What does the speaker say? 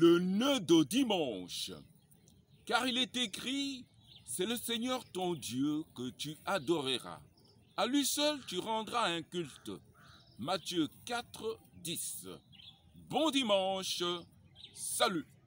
le nœud de dimanche. Car il est écrit, c'est le Seigneur ton Dieu que tu adoreras. À lui seul tu rendras un culte. Matthieu 4, 10. Bon dimanche, salut